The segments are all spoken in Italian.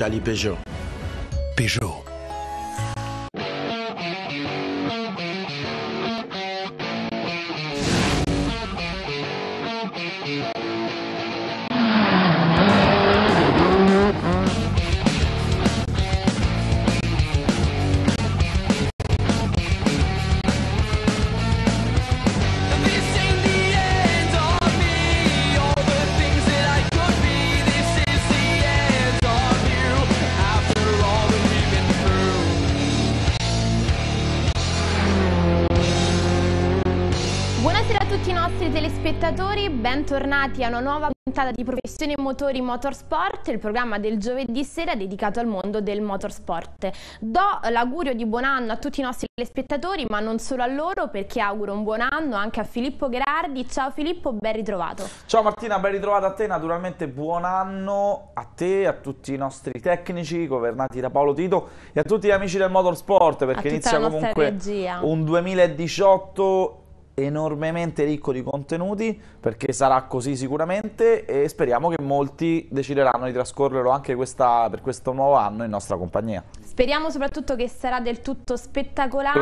Charlie Peugeot. Peugeot. spettatori, bentornati a una nuova puntata di Professione Motori Motorsport, il programma del giovedì sera dedicato al mondo del motorsport. Do l'augurio di buon anno a tutti i nostri telespettatori, ma non solo a loro, perché auguro un buon anno anche a Filippo Gerardi. Ciao Filippo, ben ritrovato. Ciao Martina, ben ritrovato a te, naturalmente buon anno a te, a tutti i nostri tecnici governati da Paolo Tito e a tutti gli amici del motorsport, perché inizia comunque regia. un 2018 enormemente ricco di contenuti, perché sarà così sicuramente e speriamo che molti decideranno di trascorrerlo anche questa, per questo nuovo anno in nostra compagnia. Speriamo soprattutto che sarà del tutto spettacolare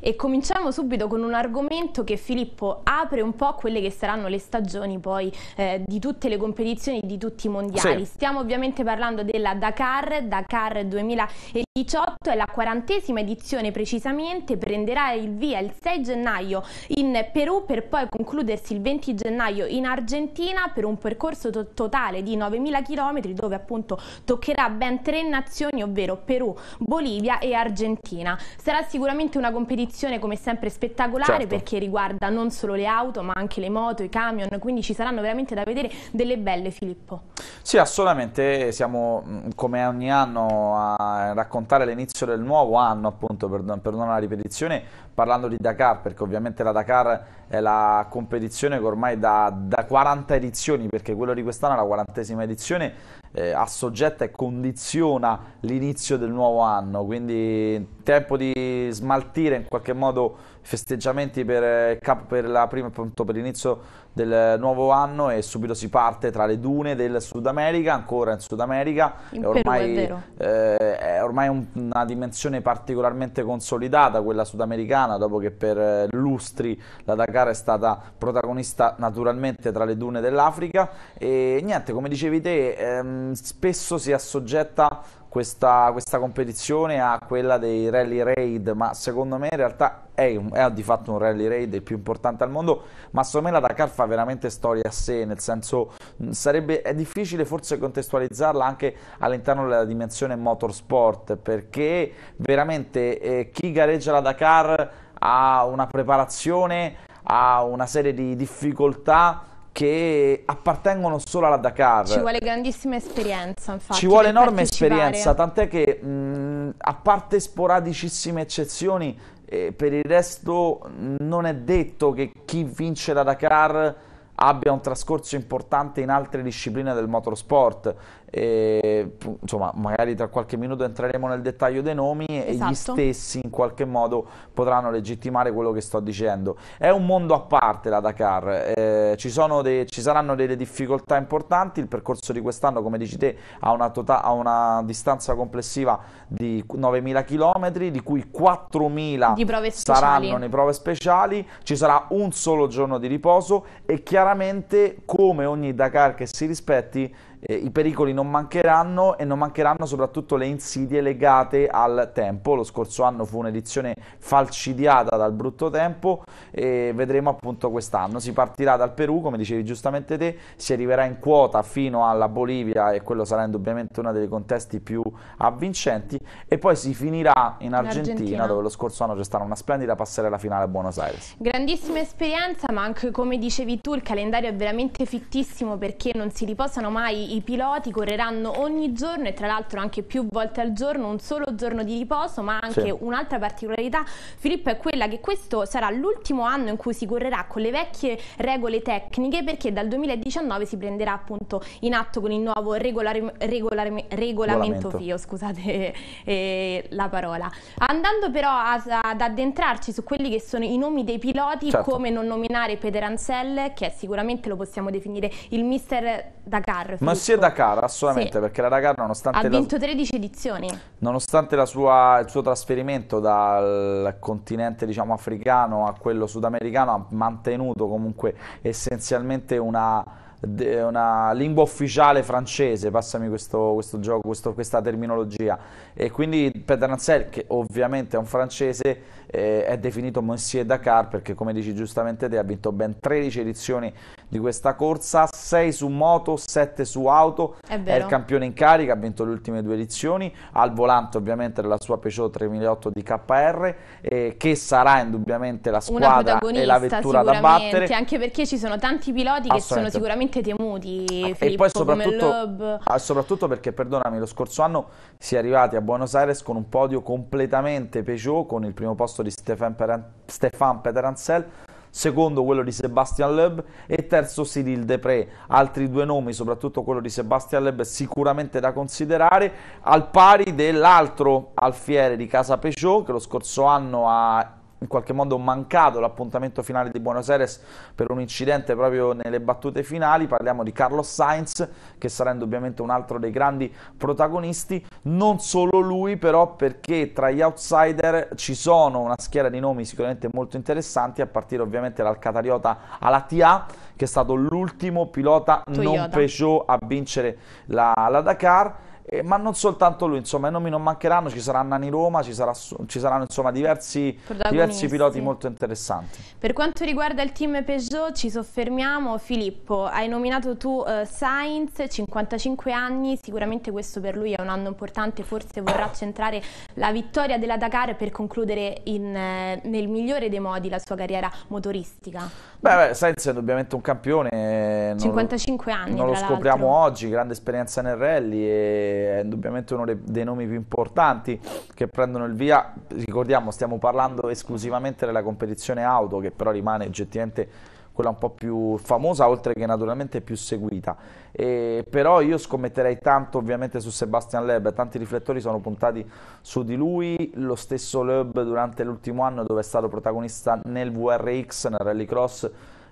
e cominciamo subito con un argomento che Filippo apre un po' quelle che saranno le stagioni poi eh, di tutte le competizioni, di tutti i mondiali. Sì. Stiamo ovviamente parlando della Dakar, Dakar 2018 è la quarantesima edizione precisamente, prenderà il via il 6 gennaio in Perù per poi concludersi il 20 gennaio in Argentina per un percorso to totale di 9.000 km dove appunto toccherà ben tre nazioni ovvero Perù, Bolivia e Argentina. Sarà sicuramente una competizione come sempre spettacolare certo. perché riguarda non solo le auto ma anche le moto, i camion, quindi ci saranno veramente da vedere delle belle Filippo. Sì, assolutamente, siamo mm, come ogni anno a raccontare l'inizio del nuovo anno appunto per, per non la ripetizione parlando di Dakar perché ovviamente la Dakar è la competizione che ormai da, da 40 edizioni perché quello di quest'anno è la quarantesima edizione eh, assoggetta e condiziona l'inizio del nuovo anno, quindi tempo di smaltire in qualche modo festeggiamenti per, eh, per, prima, appunto, per l'inizio del nuovo anno e subito si parte tra le dune del Sud America, ancora in Sud America, in è ormai, Perù, è, eh, è ormai un, una dimensione particolarmente consolidata quella sudamericana dopo che per eh, lustri la Dakar è stata protagonista naturalmente tra le dune dell'Africa e niente come dicevi te ehm, spesso si assoggetta questa, questa, competizione a quella dei rally raid, ma secondo me in realtà è, un, è, di fatto un rally raid il più importante al mondo, ma secondo me la Dakar fa veramente storia a sé, nel senso sarebbe, è difficile forse contestualizzarla anche all'interno della dimensione motorsport, perché veramente eh, chi gareggia la Dakar ha una preparazione, ha una serie di difficoltà che appartengono solo alla Dakar. Ci vuole grandissima esperienza, infatti. Ci vuole enorme esperienza, tant'è che mh, a parte sporadicissime eccezioni, eh, per il resto non è detto che chi vince la Dakar abbia un trascorso importante in altre discipline del motorsport e, insomma, magari tra qualche minuto entreremo nel dettaglio dei nomi esatto. e gli esatto. stessi in qualche modo potranno legittimare quello che sto dicendo. È un mondo a parte la Dakar, eh, ci, dei, ci, saranno delle difficoltà importanti, il percorso di quest'anno come dici te ha una, tota, ha una distanza complessiva di 9.000 km, di cui 4.000 saranno nei prove speciali, ci sarà un solo giorno di riposo e chiaramente come ogni Dakar che si rispetti eh, i pericoli non mancheranno e non mancheranno soprattutto le insidie legate al tempo. Lo scorso anno fu un'edizione falcidiata dal brutto tempo e vedremo appunto quest'anno. Si partirà dal Perù, come dicevi giustamente te, si arriverà in quota fino alla Bolivia e quello sarà indubbiamente uno dei contesti più avvincenti e poi si finirà in Argentina, Argentina. dove lo scorso anno c'è stata una splendida passerella finale a Buenos Aires. Grandissima esperienza ma anche come dicevi tu il calendario è veramente fittissimo perché non si riposano mai i piloti correranno ogni giorno e tra l'altro anche più volte al giorno, un solo giorno di riposo, ma anche sì. un'altra particolarità, Filippo, è quella che questo sarà l'ultimo anno in cui si correrà con le vecchie regole tecniche perché dal 2019 si prenderà appunto in atto con il nuovo regolare, regolare, regolamento FIO, oh, scusate eh, la parola. Andando però a, ad addentrarci su quelli che sono i nomi dei piloti, certo. come non nominare Peter Ansel, che è sicuramente lo possiamo definire il mister Dakar, Filippo, ma sì è assolutamente, sì. perché la Ragar nonostante... Ha vinto la, 13 edizioni. Nonostante sua, il suo trasferimento dal continente diciamo, africano a quello sudamericano ha mantenuto comunque essenzialmente una una lingua ufficiale francese, passami questo, questo gioco, questo, questa terminologia. E quindi Pedernazzel, che ovviamente è un francese, eh, è definito Monsieur Dakar perché, come dici giustamente te, ha vinto ben 13 edizioni di questa corsa, 6 su moto, 7 su auto, è, è il campione in carica, ha vinto le ultime due edizioni, al volante ovviamente della sua Peugeot 3008 di KR, eh, che sarà indubbiamente la squadra e la vettura da battere. Anche perché ci sono tanti piloti che sono sicuramente veramente temuti, ah, Filippo, e poi soprattutto, ah, soprattutto perché, perdonami, lo scorso anno si è arrivati a Buenos Aires con un podio completamente Peugeot, con il primo posto di Stefan, Peran- secondo quello di Sebastian Loeb e terzo Cyril Depré. Altri due nomi, soprattutto quello di Sebastian Loeb, sicuramente da considerare, al pari dell'altro alfiere di Casa Peugeot che lo scorso anno ha in qualche modo mancato l'appuntamento finale di Buenos Aires per un incidente proprio nelle battute finali, parliamo di Carlos Sainz che sarà indubbiamente un altro dei grandi protagonisti, non solo lui però perché tra gli outsider ci sono una schiera di nomi sicuramente molto interessanti a partire ovviamente dal catariota Alatia che è stato l'ultimo pilota Toyota. non Peugeot a vincere la, la Dakar eh, ma non soltanto lui, insomma, i nomi non mancheranno, ci saranno Nani Roma, ci, sarà, ci saranno insomma, diversi, diversi, piloti molto interessanti. Per quanto riguarda il team Peugeot ci soffermiamo, Filippo, hai nominato tu eh, Sainz, 55 anni, sicuramente questo per lui è un anno importante, forse vorrà centrare la vittoria della Dakar per concludere in, eh, nel migliore dei modi la sua carriera motoristica. Beh, beh Sainz è indubbiamente un campione, 55 eh, non, anni, non lo scopriamo oggi, grande esperienza nel rally e è indubbiamente uno dei nomi più importanti che prendono il via. Ricordiamo, stiamo parlando esclusivamente della competizione auto, che però rimane oggettivamente quella un po' più famosa, oltre che naturalmente più seguita. E, però io scommetterei tanto ovviamente su Sebastian Loeb, tanti riflettori sono puntati su di lui, lo stesso Loeb durante l'ultimo anno dove è stato protagonista nel VRX, nel Rallycross,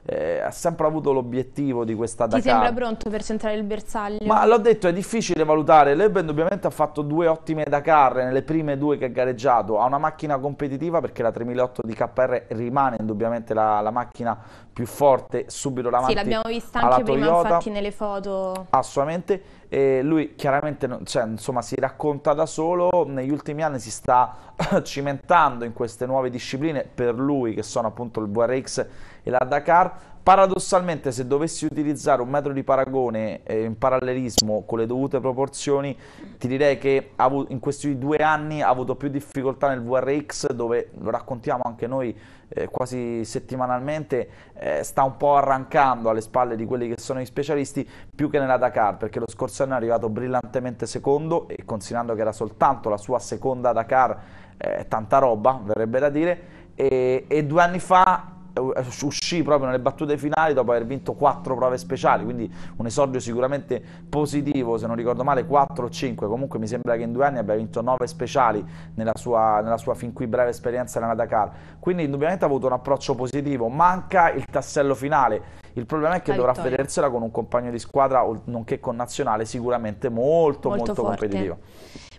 eh, ha sempre avuto l'obiettivo di questa Dakar. Ti sembra pronto per centrare il bersaglio? Ma l'ho detto, è difficile valutare. Loeb indubbiamente ha fatto due ottime Dakar nelle prime due che ha gareggiato. Ha una macchina competitiva perché la 3008 di KR rimane indubbiamente la, la macchina più forte subito davanti Sì, l'abbiamo vista anche prima infatti nelle foto. Assolutamente e lui chiaramente cioè, insomma, si racconta da solo, negli ultimi anni si sta cimentando in queste nuove discipline per lui che sono appunto il VRX e la Dakar, Paradossalmente, se dovessi utilizzare un metro di paragone eh, in parallelismo con le dovute proporzioni, ti direi che in questi due anni ha avuto più difficoltà nel VRX, dove lo raccontiamo anche noi eh, quasi settimanalmente, eh, sta un po' arrancando alle spalle di quelli che sono i specialisti, più che nella Dakar, perché lo scorso anno è arrivato brillantemente secondo e considerando che era soltanto la sua seconda Dakar, eh, tanta roba, verrebbe da dire, e, e due anni fa eh, uscì proprio nelle battute finali dopo aver vinto quattro prove speciali, quindi un esordio sicuramente positivo, se non ricordo male 4 o 5, comunque mi sembra che in due anni abbia vinto 9 speciali nella sua, nella sua fin qui breve esperienza nella Dakar, quindi indubbiamente ha avuto un approccio positivo, manca il tassello finale, il problema è che La dovrà vittoria. vedersela con un compagno di squadra nonché con nazionale sicuramente molto molto, molto competitivo.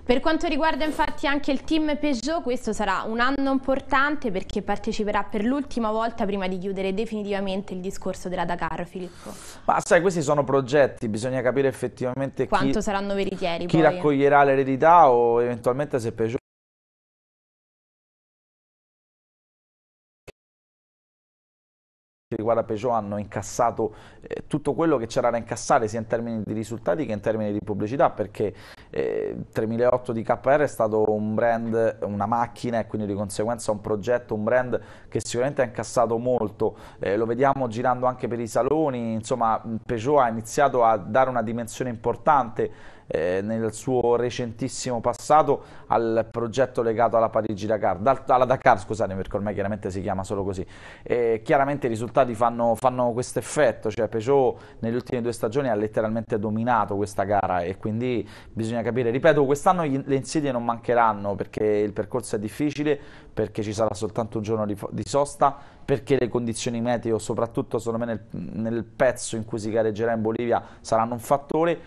Per quanto riguarda infatti anche il team Peugeot, questo sarà un anno importante perché parteciperà per l'ultima volta prima di chiudere definitivamente il discorso della Dakar, Filippo. Ma sai, questi sono progetti, bisogna capire effettivamente Quanto chi, saranno veritieri chi poi. raccoglierà l'eredità o eventualmente se Peugeot riguarda Peugeot hanno incassato eh, tutto quello che c'era da incassare sia in termini di risultati che in termini di pubblicità perché eh, 3008 di KR è stato un brand, una macchina e quindi di conseguenza un progetto, un brand che sicuramente ha incassato molto, eh, lo vediamo girando anche per i saloni, insomma Peugeot ha iniziato a dare una dimensione importante eh, nel suo recentissimo passato al progetto legato alla Parigi-Dakar, alla Dakar scusate perché ormai chiaramente si chiama solo così, e chiaramente i risultati fanno, fanno questo effetto, cioè Peugeot nelle ultime due stagioni ha letteralmente dominato questa gara e quindi bisogna capire, ripeto quest'anno le insidie non mancheranno perché il percorso è difficile, perché ci sarà soltanto un giorno di, di sosta, perché le condizioni meteo soprattutto secondo me nel, nel pezzo in cui si gareggerà in Bolivia saranno un fattore,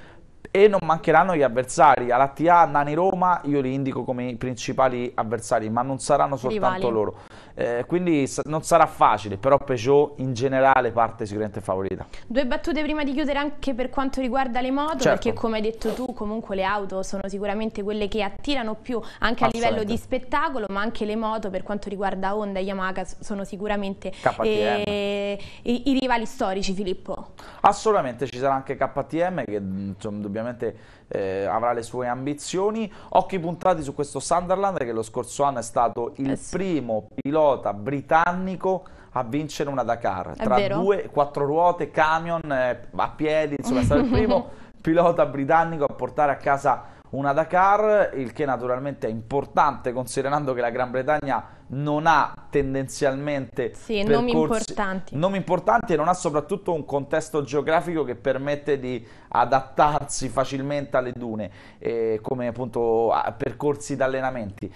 e non mancheranno gli avversari. Alla TA, Nani Roma, io li indico come i principali avversari, ma non saranno soltanto Rivali. loro. Eh, quindi non sarà facile, però Peugeot in generale parte sicuramente favorita. Due battute prima di chiudere anche per quanto riguarda le moto, certo. perché come hai detto tu, comunque le auto sono sicuramente quelle che attirano più anche a livello di spettacolo, ma anche le moto per quanto riguarda Honda e Yamaha sono sicuramente eh, i, i, rivali storici, Filippo. Assolutamente, ci sarà anche KTM che insomma, indubbiamente eh, avrà le sue ambizioni. Occhi puntati su questo Sunderland che lo scorso anno è stato il yes. Eh primo pilota britannico a vincere una Dakar. È Tra vero. due, quattro ruote, camion, eh, a piedi, insomma è stato il primo pilota britannico a portare a casa una Dakar, il che naturalmente è importante considerando che la Gran Bretagna non ha tendenzialmente sì, nomi importanti. nomi importanti e non ha soprattutto un contesto geografico che permette di adattarsi facilmente alle dune eh, come appunto ah, percorsi d'allenamenti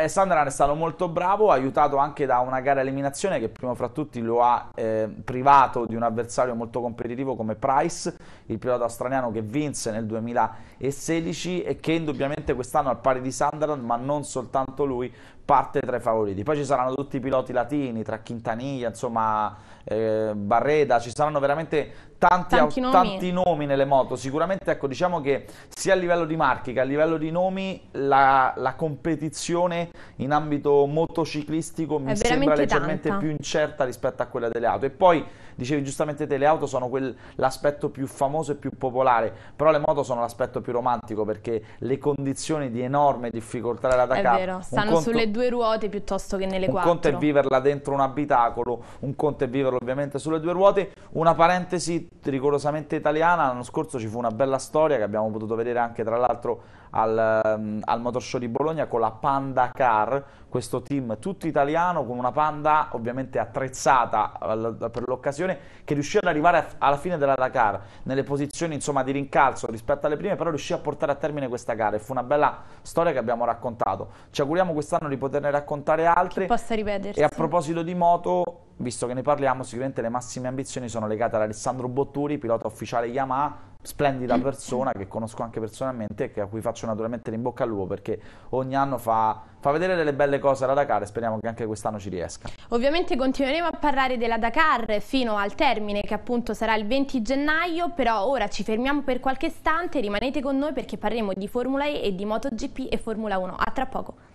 eh, Sandran è stato molto bravo aiutato anche da una gara eliminazione che prima fra tutti lo ha eh, privato di un avversario molto competitivo come Price il pilota australiano che vinse nel 2016 e che indubbiamente quest'anno al pari di Sandran ma non soltanto lui parte tra i favoriti poi ci saranno tutti i piloti latini, tra Quintaniglia, insomma, eh, Barreda, ci saranno veramente tanti, tanti, nomi. tanti, nomi. nelle moto. Sicuramente, ecco, diciamo che sia a livello di marchi che a livello di nomi, la, la competizione in ambito motociclistico mi sembra leggermente tanta. più incerta rispetto a quella delle auto. E poi Dicevi giustamente te, le auto sono l'aspetto più famoso e più popolare, però le moto sono l'aspetto più romantico perché le condizioni di enorme difficoltà della Dakar... È vero, stanno conto, sulle due ruote piuttosto che nelle un quattro. Un conto è viverla dentro un abitacolo, un conto è viverla ovviamente sulle due ruote. Una parentesi rigorosamente italiana, l'anno scorso ci fu una bella storia che abbiamo potuto vedere anche tra l'altro al, ehm, al Motor Show di Bologna con la Panda Car, questo team tutto italiano con una Panda ovviamente attrezzata al, per l'occasione che riuscì ad arrivare a, alla fine della Dakar nelle posizioni insomma, di rincalzo rispetto alle prime, però riuscì a portare a termine questa gara e fu una bella storia che abbiamo raccontato. Ci auguriamo quest'anno di poterne raccontare altre. Che possa ripetersi. E a proposito di moto, visto che ne parliamo, sicuramente le massime ambizioni sono legate ad Alessandro Botturi, pilota ufficiale Yamaha, splendida persona che conosco anche personalmente e a cui faccio naturalmente l'imbocca al lupo perché ogni anno fa, fa, vedere delle belle cose alla Dakar e speriamo che anche quest'anno ci riesca. Ovviamente continueremo a parlare della Dakar fino al termine che appunto sarà il 20 gennaio, però ora ci fermiamo per qualche istante, rimanete con noi perché parleremo di Formula E e di MotoGP e Formula 1. A tra poco.